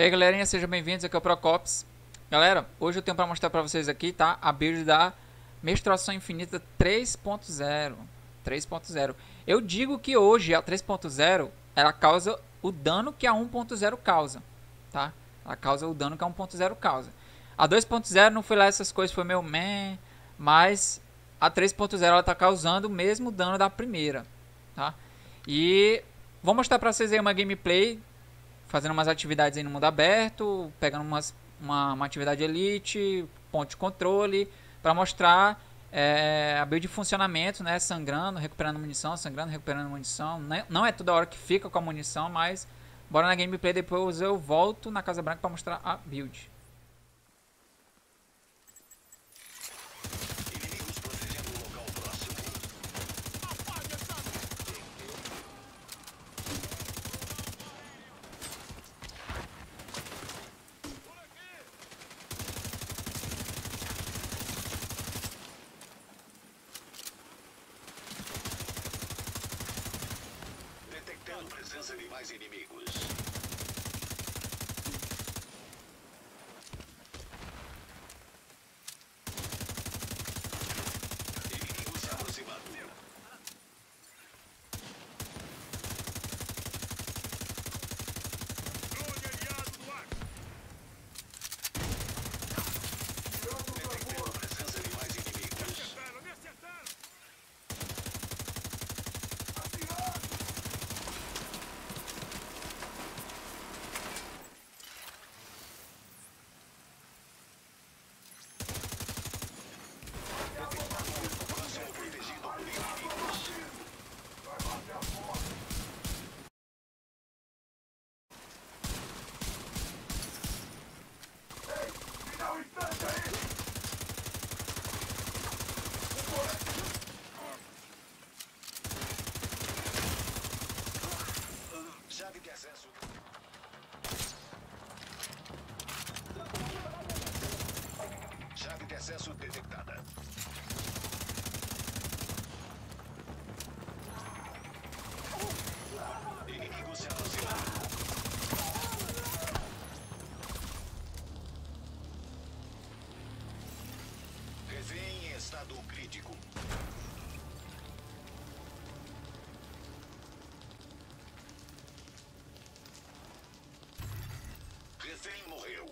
E aí galerinha, sejam bem-vindos aqui ao é Procops Galera, hoje eu tenho para mostrar para vocês aqui, tá? A build da Menstruação Infinita 3.0 3.0 Eu digo que hoje a 3.0 ela causa o dano que a 1.0 causa, tá? Ela causa o dano que a 1.0 causa A 2.0 não foi lá essas coisas, foi meio meh Mas a 3.0 ela tá causando o mesmo dano da primeira, tá? E vou mostrar para vocês aí uma gameplay fazendo umas atividades aí no mundo aberto, pegando umas, uma, uma atividade elite, ponto de controle, para mostrar é, a build de funcionamento, né? Sangrando, recuperando munição, sangrando, recuperando munição. Né, não é toda hora que fica com a munição, mas bora na gameplay, depois eu volto na Casa Branca para mostrar a build. animais inimigos. acesso é detectada. Inimigo se aproxima. Refém em estado crítico. Refém morreu.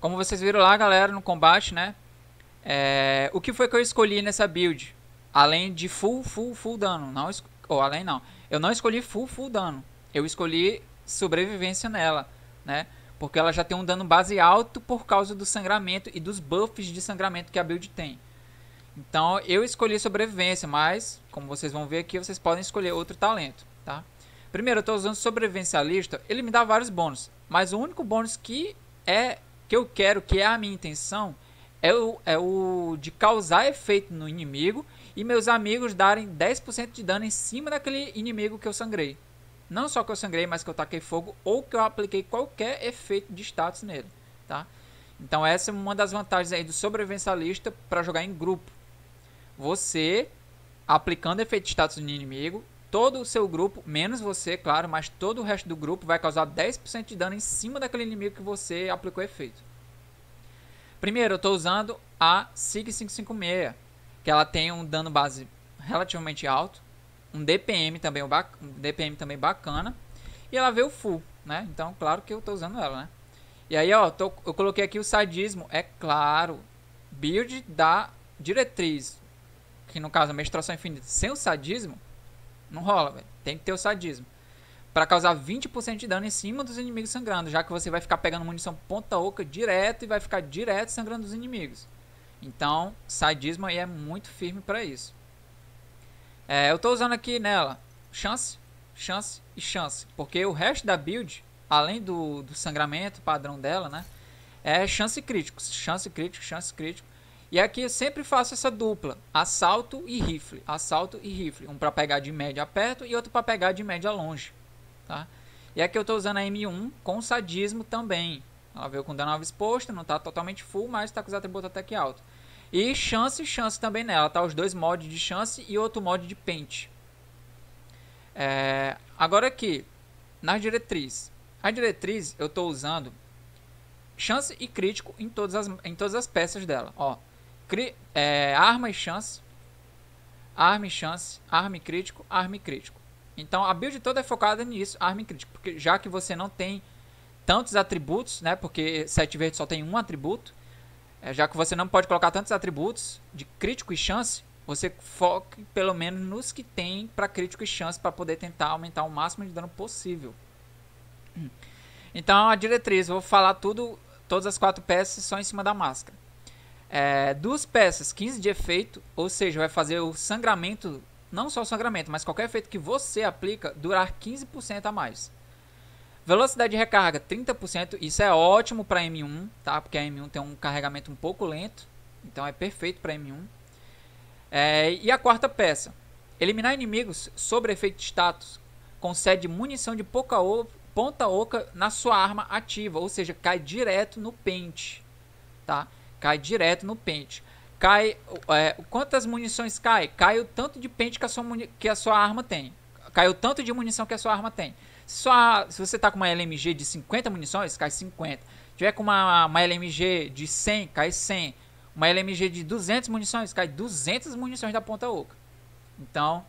Como vocês viram lá, galera, no combate, né? É, o que foi que eu escolhi nessa build? Além de full, full, full dano. Não, ou além não. Eu não escolhi full, full dano. Eu escolhi sobrevivência nela, né? Porque ela já tem um dano base alto por causa do sangramento e dos buffs de sangramento que a build tem. Então eu escolhi sobrevivência, mas como vocês vão ver aqui, vocês podem escolher outro talento, tá? Primeiro, eu estou usando sobrevivencialista, ele me dá vários bônus, mas o único bônus que é que eu quero, que é a minha intenção, é o, é o de causar efeito no inimigo e meus amigos darem 10% de dano em cima daquele inimigo que eu sangrei. Não só que eu sangrei, mas que eu taquei fogo ou que eu apliquei qualquer efeito de status nele, tá? Então essa é uma das vantagens aí do sobrevivencialista para jogar em grupo. Você aplicando efeito de status no inimigo, todo o seu grupo, menos você, claro, mas todo o resto do grupo vai causar 10% de dano em cima daquele inimigo que você aplicou efeito. Primeiro, eu estou usando a SIG 556, que ela tem um dano base relativamente alto, um DPM também, um, um DPM também bacana, e ela veio full, né? Então, claro que eu estou usando ela, né? E aí, ó, tô, eu coloquei aqui o sadismo, é claro, build da diretriz, que no caso é a menstruação infinita, sem o sadismo, não rola, velho. Tem que ter o sadismo. Para causar 20% de dano em cima dos inimigos sangrando, já que você vai ficar pegando munição ponta oca direto e vai ficar direto sangrando os inimigos. Então, sadismo aí é muito firme para isso. É, eu tô usando aqui nela chance, chance e chance, porque o resto da build, além do, do sangramento padrão dela, né, é chance crítico, chance crítico, chance crítico. E aqui eu sempre faço essa dupla, assalto e rifle, assalto e rifle, um para pegar de média perto e outro para pegar de média longe, tá? E aqui eu estou usando a M1 com sadismo também. Ela veio com dano alvo exposto, não está totalmente full, mas está com os atributos até que alto. E chance, chance também nela, tá? Os dois mods de chance e outro mod de pente. É... Agora aqui, nas diretrizes. A diretriz eu estou usando chance e crítico em todas as, em todas as peças dela, ó. Cri é, arma e chance. Arma e chance. Arma e crítico. Arma e crítico. Então a build toda é focada nisso, arma e crítico. Porque já que você não tem tantos atributos, né? Porque sete verde só tem um atributo. É, já que você não pode colocar tantos atributos de crítico e chance, você foque pelo menos nos que tem para crítico e chance para poder tentar aumentar o máximo de dano possível. Então a diretriz, vou falar tudo, todas as quatro peças só em cima da máscara. É, duas peças, 15 de efeito, ou seja, vai fazer o sangramento, não só o sangramento, mas qualquer efeito que você aplica, durar 15% a mais. Velocidade de recarga 30%, isso é ótimo para M1, tá? Porque a M1 tem um carregamento um pouco lento, então é perfeito para M1. É, e a quarta peça, eliminar inimigos sobre efeito de status, concede munição de pouca ou, ponta oca na sua arma ativa, ou seja, cai direto no pente, tá? Cai direto no pente. Cai. É, quantas munições cai? Cai o tanto de pente que a, sua que a sua arma tem. Cai o tanto de munição que a sua arma tem. Só, se você tá com uma LMG de 50 munições, cai 50. Se tiver com uma, uma LMG de 100, cai 100. Uma LMG de 200 munições, cai 200 munições da ponta oca. Então,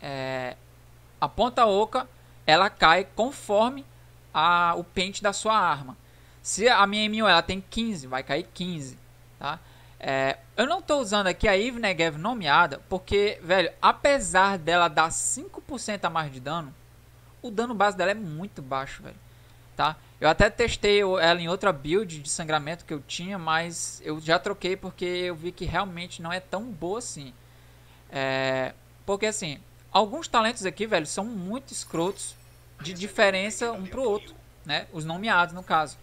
é, a ponta oca, ela cai conforme a, o pente da sua arma. Se a minha MU ela tem 15, vai cair 15, tá? É, eu não estou usando aqui a Ivnegev nomeada, porque, velho, apesar dela dar 5% a mais de dano, o dano base dela é muito baixo, velho, tá? Eu até testei ela em outra build de sangramento que eu tinha, mas eu já troquei porque eu vi que realmente não é tão boa assim. É, porque assim, alguns talentos aqui, velho, são muito escrotos de é diferença um pro outro, né? Os nomeados, no caso.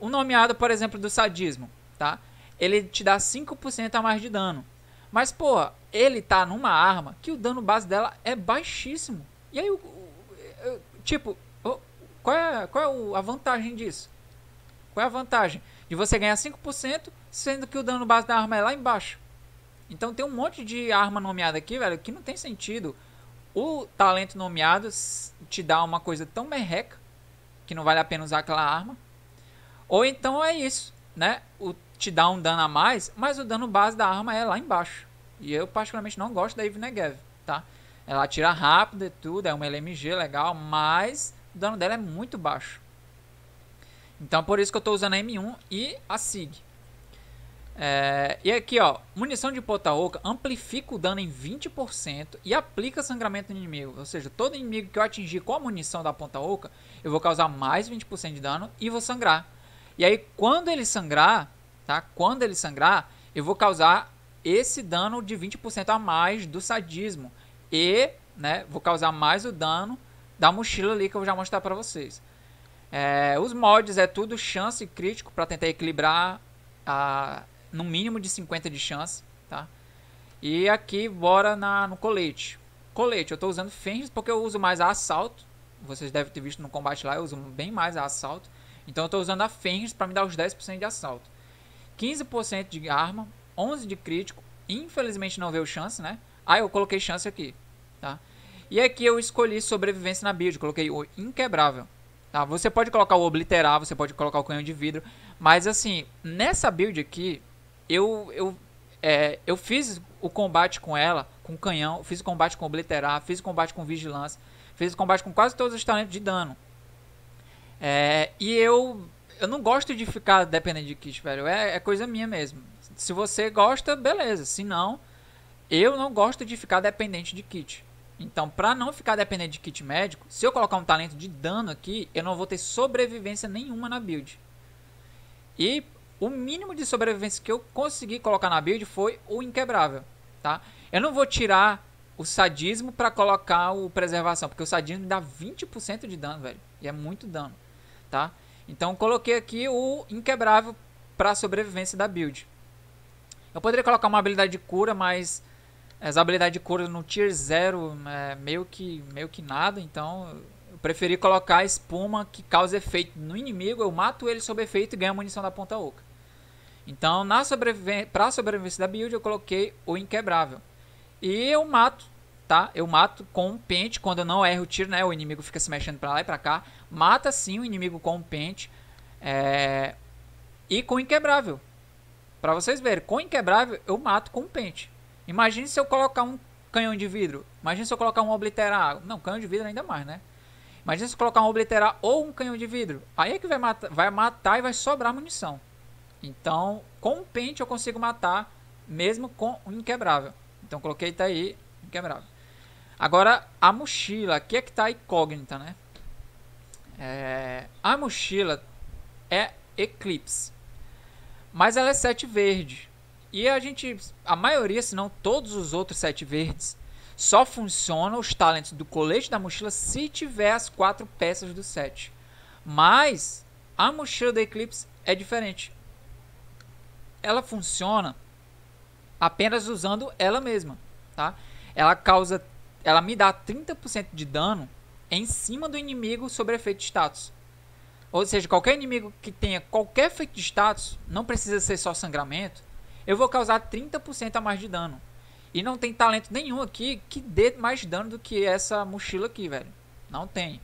Um nomeado, por exemplo, do sadismo, tá? Ele te dá 5% a mais de dano. Mas, pô, ele tá numa arma que o dano base dela é baixíssimo. E aí, o, tipo, qual é, qual é a vantagem disso? Qual é a vantagem? De você ganhar 5%, sendo que o dano base da arma é lá embaixo. Então tem um monte de arma nomeada aqui, velho, que não tem sentido. O talento nomeado te dá uma coisa tão merreca que não vale a pena usar aquela arma. Ou então é isso, né? O, te dá um dano a mais, mas o dano base da arma é lá embaixo. E eu particularmente não gosto da Ivnegev, tá? Ela atira rápido e tudo, é uma LMG legal, mas o dano dela é muito baixo. Então por isso que eu estou usando a M1 e a SIG. É, e aqui ó, munição de pota oca amplifica o dano em 20% e aplica sangramento no inimigo. Ou seja, todo inimigo que eu atingir com a munição da ponta oca, eu vou causar mais 20% de dano e vou sangrar. E aí, quando ele sangrar, tá? Quando ele sangrar, eu vou causar esse dano de 20% a mais do sadismo. E, né, vou causar mais o dano da mochila ali que eu já mostrar para vocês. É, os mods é tudo chance crítico para tentar equilibrar a, no mínimo de 50 de chance, tá? E aqui, bora na, no colete. Colete, eu estou usando Fenris porque eu uso mais a assalto. Vocês devem ter visto no combate lá, eu uso bem mais a assalto. Então eu estou usando a Fenris para me dar os 10% de assalto. 15% de arma, 11 de crítico. Infelizmente não veio chance, né? Ah, eu coloquei chance aqui, tá? E aqui eu escolhi sobrevivência na build, coloquei o inquebrável. Tá? Você pode colocar o obliterar, você pode colocar o canhão de vidro, mas assim, nessa build aqui, eu eu é, eu fiz o combate com ela, com canhão, fiz o combate com obliterar, fiz o combate com vigilância, fiz o combate com quase todos os talentos de dano. É, e eu eu não gosto de ficar dependendo de kit, velho. É, é, coisa minha mesmo. Se você gosta, beleza. Se não, eu não gosto de ficar dependente de kit. Então, pra não ficar dependente de kit médico, se eu colocar um talento de dano aqui, eu não vou ter sobrevivência nenhuma na build. E o mínimo de sobrevivência que eu consegui colocar na build foi o inquebrável, tá? Eu não vou tirar o sadismo para colocar o preservação, porque o sadismo dá 20% de dano, velho. E é muito dano tá? Então coloquei aqui o inquebrável para sobrevivência da build. Eu poderia colocar uma habilidade de cura, mas as habilidade de cura no tier 0 é meio que, meio que nada, então eu preferi colocar a espuma que causa efeito no inimigo, eu mato ele sob efeito e ganho a munição da ponta oca. Então, na sobreviven para sobrevivência da build, eu coloquei o inquebrável. E eu mato tá? Eu mato com um pente, quando eu não erro o tiro, né? O inimigo fica se mexendo pra lá e pra cá. Mata sim o inimigo com um pente. É... E com inquebrável. Pra vocês verem, com inquebrável eu mato com um pente. Imagine se eu colocar um canhão de vidro. Imagine se eu colocar um obliterar. Não, canhão de vidro ainda mais, né? Imagina se eu colocar um obliterar ou um canhão de vidro. Aí é que vai matar, vai matar e vai sobrar munição. Então, com um pente eu consigo matar, mesmo com um inquebrável. Então, coloquei tá aí, inquebrável. Agora, a mochila, aqui é que está a incógnita, né? É, a mochila é Eclipse, mas ela é sete verde. E a gente, a maioria, se não todos os outros sete verdes, só funcionam os talentos do colete da mochila se tiver as quatro peças do set. Mas a mochila da Eclipse é diferente. Ela funciona apenas usando ela mesma, tá? Ela causa ela me dá 30% de dano em cima do inimigo sobre efeito de status. Ou seja, qualquer inimigo que tenha qualquer efeito de status, não precisa ser só sangramento, eu vou causar 30% a mais de dano. E não tem talento nenhum aqui que dê mais dano do que essa mochila aqui, velho. Não tem,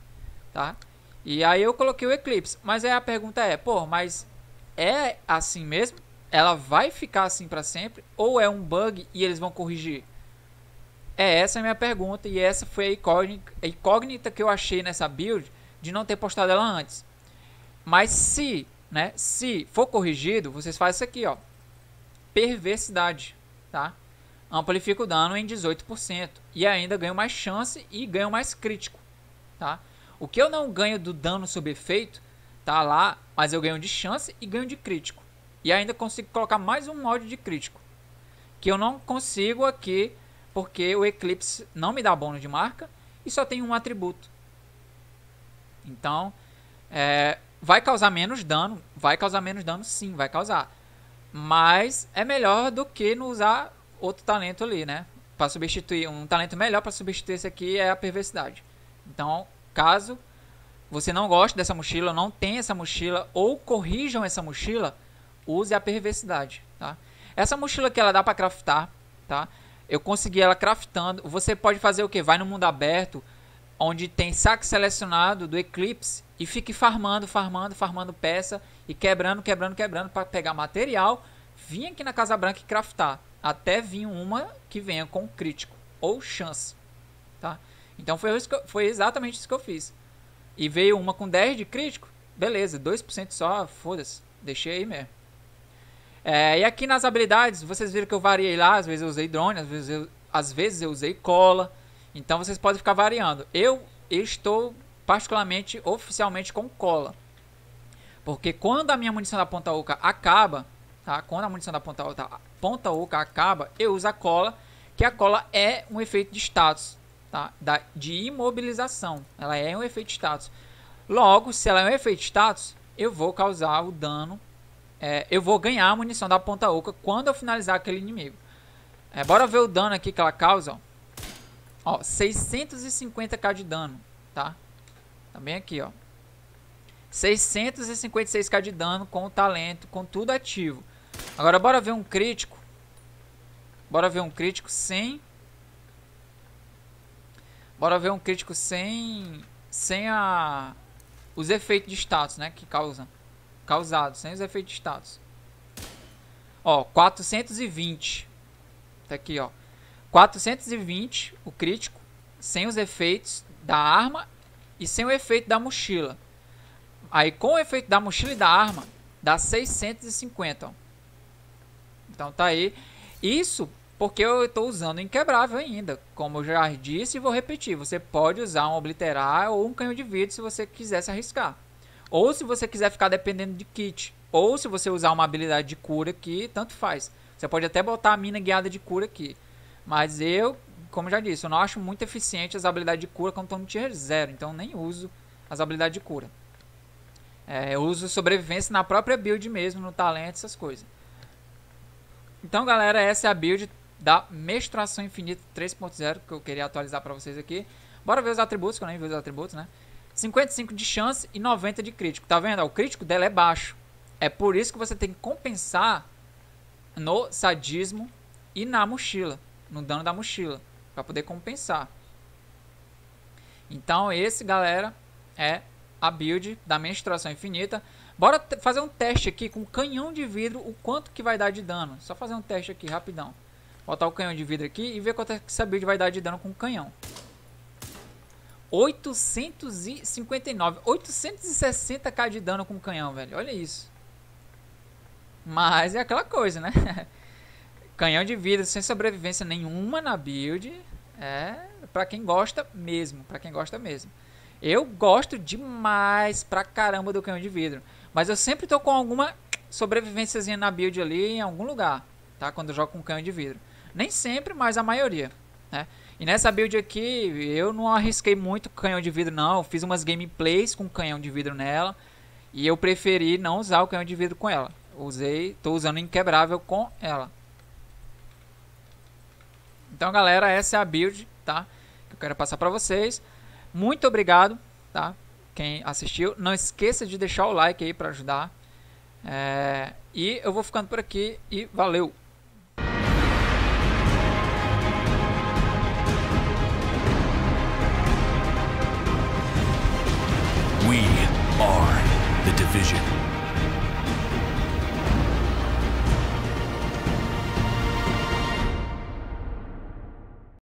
tá? E aí eu coloquei o Eclipse. Mas aí a pergunta é, pô, mas é assim mesmo? Ela vai ficar assim para sempre? Ou é um bug e eles vão corrigir? É, essa é a minha pergunta e essa foi a incógnita que eu achei nessa build de não ter postado ela antes. Mas se, né, se for corrigido, vocês fazem isso aqui, ó. Perversidade, tá? Amplifica o dano em 18% e ainda ganho mais chance e ganho mais crítico, tá? O que eu não ganho do dano sob efeito, tá lá, mas eu ganho de chance e ganho de crítico. E ainda consigo colocar mais um mod de crítico. Que eu não consigo aqui porque o Eclipse não me dá bônus de marca e só tem um atributo. Então, é, vai causar menos dano, vai causar menos dano sim, vai causar. Mas é melhor do que não usar outro talento ali, né? Para substituir, um talento melhor para substituir esse aqui é a perversidade. Então, caso você não goste dessa mochila, não tenha essa mochila ou corrijam essa mochila, use a perversidade, tá? Essa mochila que ela dá para craftar, tá? Eu consegui ela craftando. Você pode fazer o que? Vai no mundo aberto, onde tem saque selecionado do Eclipse e fique farmando, farmando, farmando peça e quebrando, quebrando, quebrando para pegar material. Vim aqui na Casa Branca e craftar. Até vir uma que venha com crítico ou chance. Tá? Então foi, isso eu, foi exatamente isso que eu fiz. E veio uma com 10 de crítico. Beleza, 2% só, foda-se. Deixei aí mesmo. É, e aqui nas habilidades, vocês viram que eu variei lá, às vezes eu usei drone, às vezes eu, às vezes eu usei cola. Então vocês podem ficar variando. Eu estou particularmente, oficialmente com cola. Porque quando a minha munição da ponta oca acaba, tá? Quando a munição da ponta, da ponta oca acaba, eu uso a cola, que a cola é um efeito de status, tá? Da, de imobilização. Ela é um efeito de status. Logo, se ela é um efeito de status, eu vou causar o dano é, eu vou ganhar a munição da ponta oca quando eu finalizar aquele inimigo. É, bora ver o dano aqui que ela causa. Ó, ó 650k de dano, tá? Tá bem aqui, ó. 656k de dano com o talento, com tudo ativo. Agora bora ver um crítico. Bora ver um crítico sem... Bora ver um crítico sem... Sem a... Os efeitos de status, né? Que causam causado sem os efeitos de status. Ó, 420. Tá aqui, ó. 420 o crítico, sem os efeitos da arma e sem o efeito da mochila. Aí com o efeito da mochila e da arma, dá 650, ó. Então tá aí. Isso porque eu estou usando inquebrável ainda. Como eu já disse e vou repetir, você pode usar um obliterar ou um canhão de vidro se você quiser se arriscar. Ou se você quiser ficar dependendo de kit. Ou se você usar uma habilidade de cura aqui, tanto faz. Você pode até botar a mina guiada de cura aqui. Mas eu, como já disse, eu não acho muito eficiente as habilidades de cura quando estão no tier 0. Então nem uso as habilidades de cura. É, eu uso sobrevivência na própria build mesmo, no talento, essas coisas. Então, galera, essa é a build da Menstruação Infinita 3.0 que eu queria atualizar pra vocês aqui. Bora ver os atributos, que eu nem vi os atributos, né? 55 de chance e 90 de crítico. Tá vendo? O crítico dela é baixo. É por isso que você tem que compensar no sadismo e na mochila, no dano da mochila, para poder compensar. Então, esse, galera, é a build da menstruação infinita. Bora fazer um teste aqui com canhão de vidro, o quanto que vai dar de dano. Só fazer um teste aqui, rapidão. Botar o canhão de vidro aqui e ver quanto é que essa build vai dar de dano com o canhão. 859, 860k de dano com o canhão, velho. Olha isso. Mas é aquela coisa, né? canhão de vida sem sobrevivência nenhuma na build. É para quem gosta mesmo, para quem gosta mesmo. Eu gosto demais pra caramba do canhão de vidro, mas eu sempre tô com alguma sobrevivênciazinha na build ali em algum lugar, tá? Quando eu jogo com canhão de vidro. Nem sempre, mas a maioria, né? E nessa build aqui, eu não arrisquei muito canhão de vidro não, eu fiz umas gameplays com canhão de vidro nela, e eu preferi não usar o canhão de vidro com ela. Usei, tô usando inquebrável com ela. Então galera, essa é a build, tá? Que eu quero passar pra vocês. Muito obrigado, tá? Quem assistiu. Não esqueça de deixar o like aí pra ajudar. É... E eu vou ficando por aqui e valeu! vision.